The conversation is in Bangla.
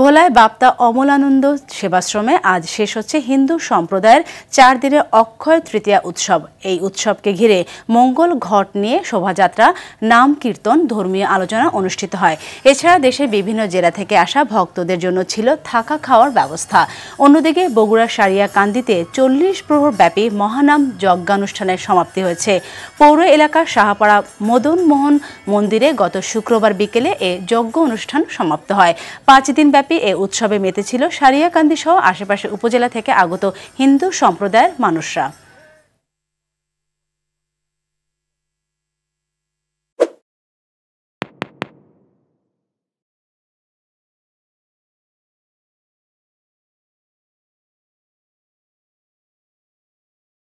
ভোলায় বাপ্তা অমলানন্দ সেবাশ্রমে আজ শেষ হচ্ছে হিন্দু সম্প্রদায়ের চার দিনের অক্ষয় তৃতীয়া উৎসব এই উৎসবকে ঘিরে মঙ্গল ঘট নিয়ে শোভাযাত্রা নাম কীর্তন ধর্মীয় আলোচনা অনুষ্ঠিত হয় এছাড়া দেশের বিভিন্ন জেলা থেকে আসা ভক্তদের জন্য ছিল থাকা খাওয়ার ব্যবস্থা অন্যদিকে বগুড়া কান্দিতে চল্লিশ প্রহর ব্যাপী মহানাম যজ্ঞানুষ্ঠানের সমাপ্তি হয়েছে পৌর এলাকার সাহাপাড়া মদন মোহন মন্দিরে গত শুক্রবার বিকেলে এ যজ্ঞ অনুষ্ঠান সমাপ্ত হয় পাঁচ দিন দিনব্যাপী এ উৎসবে মেতেছিল সারিয়াকান্দি সহ আশেপাশে উপজেলা থেকে আগত হিন্দু সম্প্রদায়ের মানুষরা